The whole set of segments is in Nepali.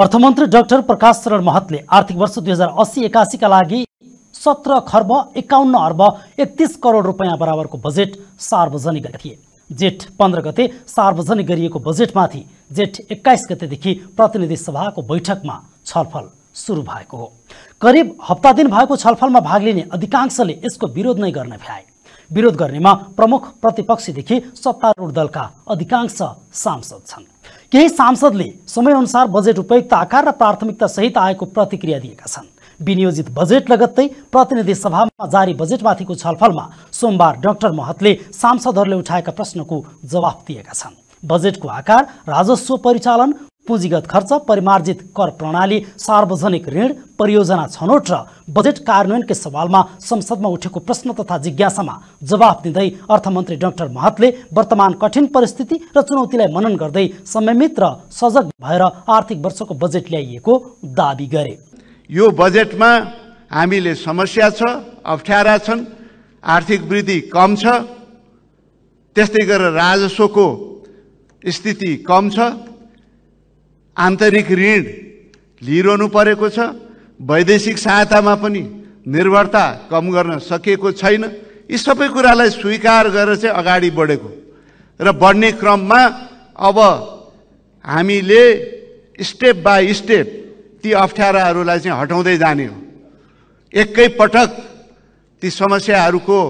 अर्थमन्त्री डाक्टर प्रकाश शरण महतले आर्थिक वर्ष दुई हजार अस्सी एकासीका लागि सत्र खर्ब एकाउन्न अर्ब एकतिस करोड रुपियाँ बराबरको बजेट सार्वजनिक गरेका थिए जेठ पन्ध्र गते सार्वजनिक गरिएको बजेटमाथि जेठ एक्काइस गतेदेखि प्रतिनिधि सभाको बैठकमा छलफल सुरु भएको हो करिब हप्ता दिन भएको छलफलमा भाग लिने अधिकांशले यसको विरोध नै गर्न भ्याए विरोध गर्नेमा प्रमुख प्रतिपक्षीदेखि सत्तारूढ दलका अधिकांश सांसद छन् केही सांसदले समयअनुसार बजेट उपयुक्त आकार र प्राथमिकता सहित आएको प्रतिक्रिया दिएका छन् विनियोजित बजेट लगत्तै प्रतिनिधि सभामा जारी बजेटमाथिको छलफलमा सोमबार डाक्टर महतले सांसदहरूले उठाएका प्रश्नको जवाफ दिएका छन् बजेटको आकार राजस्व परिचालन पुँजीगत खर्च परिमार्जित कर प्रणाली सार्वजनिक ऋण परियोजना छनौट र बजेट कार्यान्वयनकै सवालमा संसदमा उठेको प्रश्न तथा जिज्ञासामा जवाफ दिँदै अर्थमन्त्री डाक्टर महतले वर्तमान कठिन परिस्थिति र चुनौतीलाई मनन गर्दै संयमित र सजग भएर आर्थिक वर्षको बजेट ल्याइएको दावी गरे यो बजेटमा हामीले समस्या छ अप्ठ्यारा छन् आर्थिक वृद्धि कम छ त्यस्तै गरेर राजस्वको स्थिति कम छ आन्तरिक ऋण लिइरहनु परेको छ वैदेशिक सहायतामा पनि निर्भरता कम गर्न सकिएको छैन यी सबै कुरालाई स्वीकार गरेर चाहिँ अगाडि बढेको र बढ्ने क्रममा अब हामीले स्टेप बाई स्टेप ती अप्ठ्याराहरूलाई चाहिँ हटाउँदै जाने हो एकैपटक ती समस्याहरूको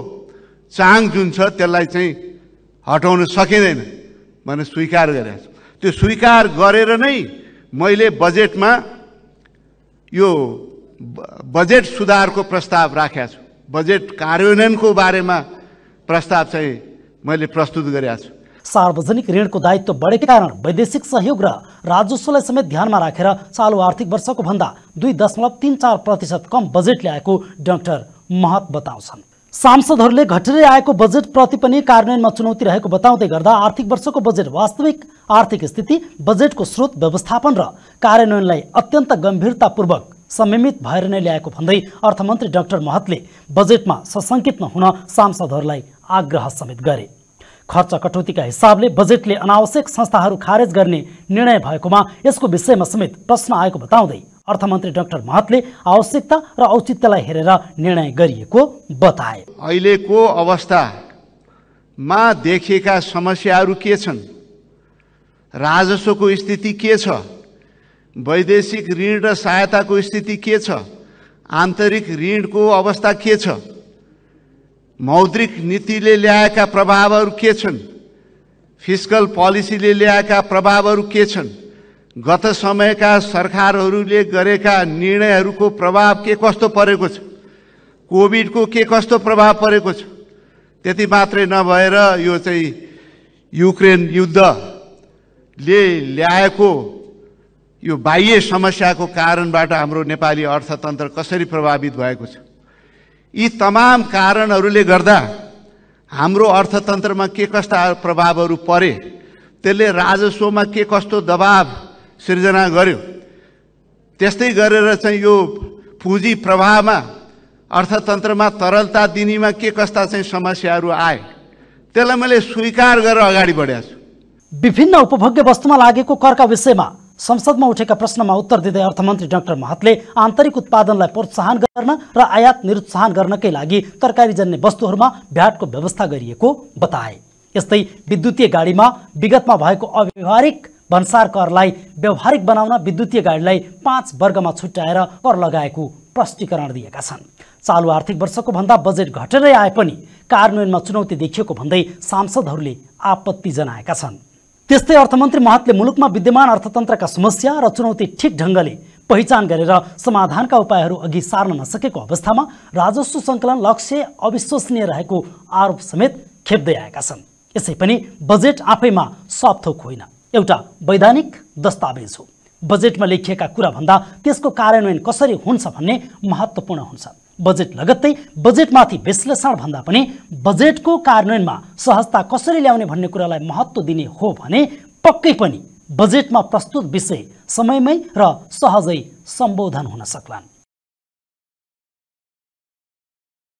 चाङ जुन छ त्यसलाई चाहिँ हटाउन सकिँदैन भनेर स्वीकार गरेका छौँ त्यो स्वीकार गरेर नै मैले बजेटमा यो बजेट सुधारको प्रस्ताव राखेको छु बजेट कार्यान्वयनको बारेमा प्रस्ताव चाहिँ मैले प्रस्तुत गरेका छु सार्वजनिक ऋणको दायित्व बढेका कारण वैदेशिक सहयोग र राजस्वलाई समेत ध्यानमा राखेर चालु आर्थिक वर्षको भन्दा दुई दशमलव तिन चार प्रतिशत कम बजेट ल्याएको डाक्टर महत बताउँछन् सांसदहरूले घटेरै आएको बजेट प्रति पनि कार्यान्वयनमा चुनौती रहेको बताउँदै गर्दा आर्थिक वर्षको बजेट वास्तविक आर्थिक स्थिति बजेटको स्रोत व्यवस्थापन र कार्यान्वयनलाई अत्यन्त गम्भीरतापूर्वक संयमित भएर नै ल्याएको भन्दै अर्थमन्त्री डाक्टर महतले बजेटमा सशङ्कित नहुन सांसदहरूलाई आग्रह समेत गरे खर्च कटौतीका हिसाबले बजेटले अनावश्यक संस्थाहरू खारेज गर्ने निर्णय भएकोमा यसको विषयमा समेत प्रश्न आएको बताउँदै अर्थमन्त्री डाक्टर महतले आवश्यकता र औचित्यलाई हेरेर निर्णय गरिएको बताए अहिलेको अवस्थामा देखिएका समस्याहरू के छन् राजस्वको स्थिति के छ वैदेशिक ऋण र सहायताको स्थिति के छ आन्तरिक ऋणको अवस्था के छ मौद्रिक नीतिले ल्याएका प्रभावहरू के छन् फिस्कल पोलिसीले ल्याएका प्रभावहरू के छन् गत समयका सरकारहरूले गरेका निर्णयहरूको प्रभाव के कस्तो परेको छ कोभिडको के कस्तो प्रभाव परेको छ त्यति मात्रै नभएर यो चाहिँ युक्रेन युद्ध ले ल्याएको यो बाह्य समस्याको कारणबाट हाम्रो नेपाली अर्थतन्त्र कसरी प्रभावित भएको छ यी तमाम कारणहरूले गर्दा हाम्रो अर्थतन्त्रमा के कस्ता प्रभावहरू परे त्यसले राजस्वमा के कस्तो दबाव सिर्जना गर्यो त्यस्तै गरेर चाहिँ यो पुँजी प्रवाहमा अर्थतन्त्रमा तरलता दिनेमा के कस्ता चाहिँ समस्याहरू आए त्यसलाई मैले स्वीकार गरेर अगाडि बढेको छु विभिन्न उपभोग्य वस्तुमा लागेको करका विषयमा संसदमा उठेका प्रश्नमा उत्तर दिँदै अर्थमन्त्री डाक्टर महतले आन्तरिक उत्पादनलाई प्रोत्साहन गर्न र आयात निरुत्साहन गर्नकै लागि तरकारीजन्य वस्तुहरूमा भ्याटको व्यवस्था गरिएको बताए यस्तै विद्युतीय गाडीमा विगतमा भएको अव्यवहारिक भन्सार करलाई व्यवहारिक बनाउन विद्युतीय गाडीलाई पाँच वर्गमा छुट्याएर कर लगाएको प्रष्टीकरण दिएका छन् चालु आर्थिक वर्षको भन्दा बजेट घटेरै आए पनि कार्यान्वयनमा चुनौती देखिएको भन्दै सांसदहरूले आपत्ति जनाएका छन् त्यस्तै अर्थमन्त्री महतले मुलुकमा विद्यमान अर्थतन्त्रका समस्या र चुनौती ठिक ढङ्गले पहिचान गरेर समाधानका उपायहरू अघि सार्न नसकेको अवस्थामा राजस्व सङ्कलन लक्ष्य अविश्वसनीय रहेको आरोप समेत खेप्दै आएका छन् यसै पनि बजेट आफैमा सपथोक होइन एउटा वैधानिक दस्तावेज हो बजेटमा लेखिएका कुराभन्दा त्यसको कार्यान्वयन कसरी हुन्छ भन्ने महत्त्वपूर्ण हुन्छ बजेट लगत्तै बजेटमाथि विश्लेषण भन्दा पनि बजेटको कार्यान्वयनमा सहजता कसरी ल्याउने भन्ने कुरालाई महत्त्व दिने हो भने पक्कै पनि बजेटमा प्रस्तुत विषय समयमै र सहजै सम्बोधन हुन सक्लान्